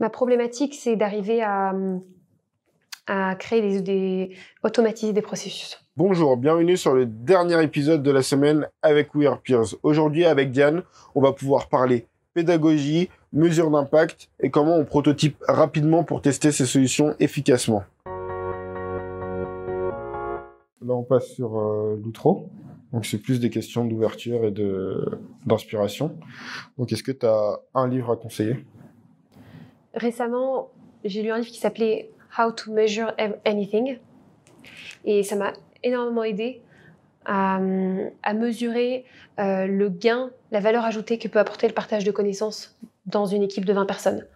Ma problématique, c'est d'arriver à, hum, créer des, automatiser des processus. Bonjour, bienvenue sur le dernier épisode de la semaine avec We Are Peers. Aujourd'hui, avec Diane, on va pouvoir parler pédagogie, mesure d'impact et comment on prototype rapidement pour tester ces solutions efficacement. Là, on passe sur euh, l'outro. Donc, c'est plus des questions d'ouverture et d'inspiration. Donc, est-ce que tu as un livre à conseiller Récemment, j'ai lu un livre qui s'appelait How to Measure Anything. Et ça m'a énormément aidé à, mesurer euh, le gain, la valeur ajoutée que peut apporter le partage de connaissances dans une équipe de 20 personnes.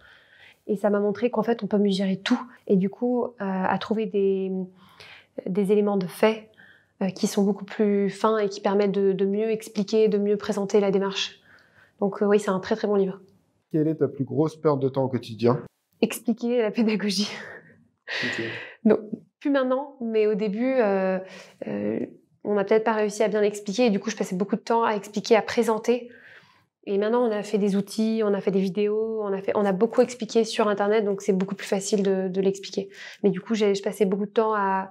Et ça m'a montré qu'en fait, on peut mesurer tout et du coup, euh, à trouver des, des, éléments de fait euh, qui sont beaucoup plus fins et qui permettent de mieux expliquer, de mieux présenter la démarche. Donc oui, c'est un très très bon livre. Quelle est ta plus grosse perte de temps au quotidien Expliquer la pédagogie. Donc, plus maintenant, mais au début, euh, euh, on n'a peut-être pas réussi à bien l'expliquer et du coup, je passais beaucoup de temps à expliquer, à présenter. Et maintenant, on a fait des outils, on a fait des vidéos, on a, fait, on a beaucoup expliqué sur Internet, donc c'est beaucoup plus facile de, l'expliquer. Mais du coup, je passais beaucoup de temps à,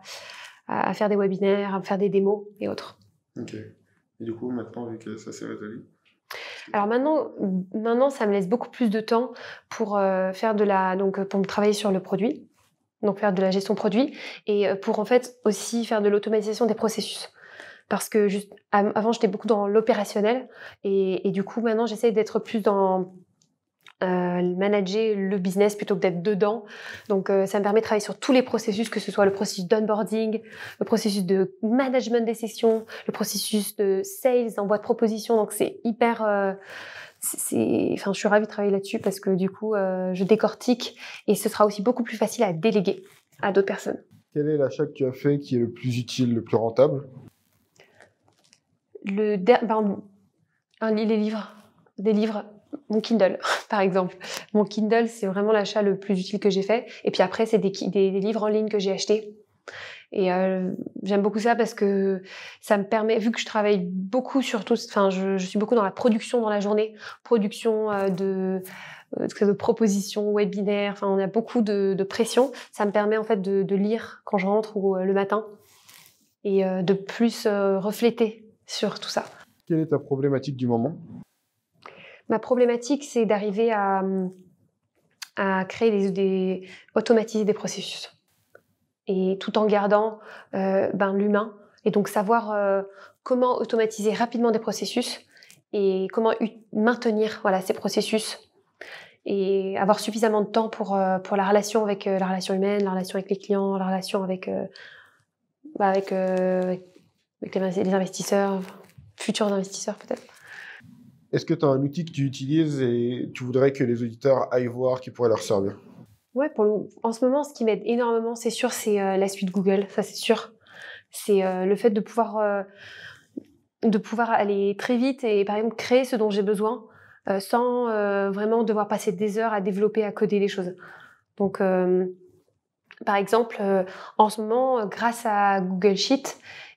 faire des webinaires, à faire des démos et autres. Ok. Et du coup, maintenant, vu que ça s'est rétabli, alors maintenant, maintenant, ça me laisse beaucoup plus de temps pour euh, faire de la, donc euh, pour me travailler sur le produit, donc faire de la gestion produit et euh, pour en fait aussi faire de l'automatisation des processus. Parce que juste avant, j'étais beaucoup dans l'opérationnel et, et, du coup, maintenant, j'essaie d'être plus dans euh, manager le business plutôt que d'être dedans. Donc euh, ça me permet de travailler sur tous les processus, que ce soit le processus d'onboarding, le processus de management des sessions, le processus de sales, envoi de proposition Donc c'est hyper... Euh, c'est, enfin, je suis ravie de travailler là-dessus parce que du coup, je décortique et ce sera aussi beaucoup plus facile à déléguer à d'autres personnes. Quel est l'achat que tu as fait qui est le plus utile, le plus rentable Le der... ben, un, les livres, des livres mon Kindle, par exemple. Mon Kindle, c'est vraiment l'achat le plus utile que j'ai fait. Et puis après, c'est des, livres en ligne que j'ai achetés. Et euh, j'aime beaucoup ça parce que ça me permet, vu que je travaille beaucoup, tout... enfin, je, suis beaucoup dans la production dans la journée, production euh, de, euh, de propositions, webinaires, enfin, on a beaucoup de, pression. Ça me permet en fait de, de lire quand je rentre ou le matin et de plus refléter sur tout ça. Quelle est ta problématique du moment Ma problématique, c'est d'arriver à, créer des, des, automatiser des processus. Et tout en gardant euh, ben, l'humain. Et donc savoir euh, comment automatiser rapidement des processus et comment maintenir voilà, ces processus et avoir suffisamment de temps pour, euh, la relation avec la relation humaine, la relation avec les clients, la relation avec, bah, les investisseurs, futurs investisseurs peut-être. Est-ce que tu as un outil que tu utilises et tu voudrais que les auditeurs aillent voir qui pourrait leur servir Ouais, pour en ce moment, ce qui m'aide énormément, c'est sûr, c'est euh, la suite Google, ça c'est sûr. C'est euh, le fait de pouvoir, euh, de pouvoir aller très vite et par exemple créer ce dont j'ai besoin sans vraiment devoir passer des heures à développer, à coder les choses. Donc, par exemple, en ce moment, grâce à Google Sheet,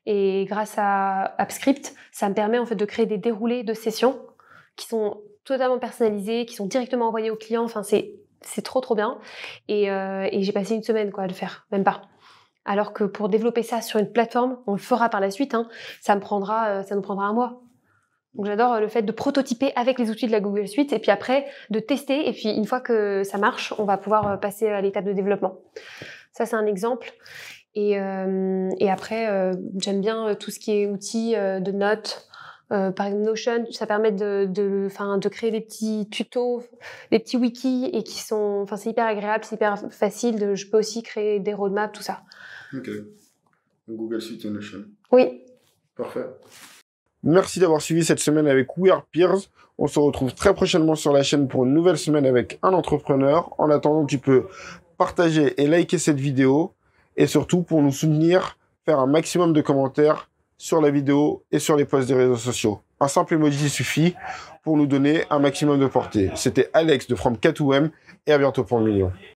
et grâce à AppScript, ça me permet en fait de créer des déroulés de sessions qui sont totalement personnalisés, qui sont directement envoyés aux clients. Enfin, c'est, trop, trop bien. Euh, et, j'ai passé une semaine quoi, à le faire, même pas. Alors que pour développer ça sur une plateforme, on le fera par la suite, hein, ça, me prendra, euh, ça nous prendra un mois. Donc j'adore euh, le fait de prototyper avec les outils de la Google Suite et puis après de tester et puis une fois que ça marche, on va pouvoir passer à l'étape de développement. Ça c'est un exemple. Et, après j'aime bien tout ce qui est outils de notes, euh, par exemple, Notion, ça permet de, de, créer des petits tutos, des petits wikis, et qui sont, enfin, c'est hyper agréable, c'est hyper facile. De, je peux aussi créer des roadmaps, tout ça. Ok. Google Suite et Notion. Oui. Parfait. Merci d'avoir suivi cette semaine avec We Are Peers. On se retrouve très prochainement sur la chaîne pour une nouvelle semaine avec un entrepreneur. En attendant, tu peux partager et liker cette vidéo. Et surtout, pour nous soutenir, faire un maximum de commentaires sur la vidéo et sur les posts des réseaux sociaux. Un simple emoji suffit pour nous donner un maximum de portée. C'était Alex de From 4 m et à bientôt pour le million.